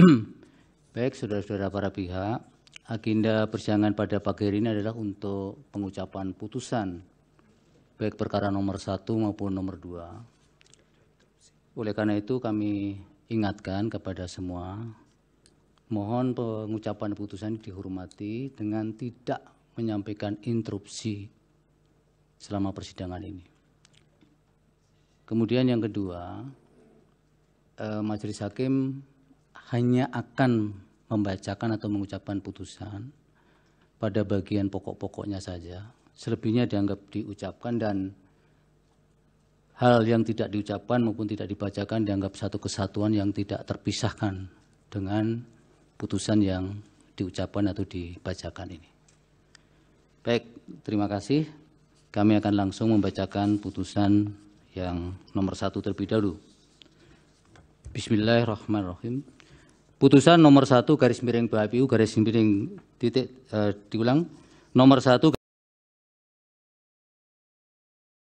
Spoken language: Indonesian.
Baik, saudara-saudara para pihak, agenda persidangan pada pagi hari ini adalah untuk pengucapan putusan baik perkara nomor satu maupun nomor dua. Oleh karena itu kami ingatkan kepada semua, mohon pengucapan putusan dihormati dengan tidak menyampaikan interupsi selama persidangan ini. Kemudian yang kedua, eh, majelis hakim hanya akan membacakan atau mengucapkan putusan pada bagian pokok-pokoknya saja. Selebihnya dianggap diucapkan dan hal yang tidak diucapkan maupun tidak dibacakan dianggap satu kesatuan yang tidak terpisahkan dengan putusan yang diucapkan atau dibacakan ini. Baik, terima kasih. Kami akan langsung membacakan putusan yang nomor satu terlebih dahulu. Bismillahirrahmanirrahim. Putusan nomor satu garis miring BAPU garis miring titik uh, diulang nomor satu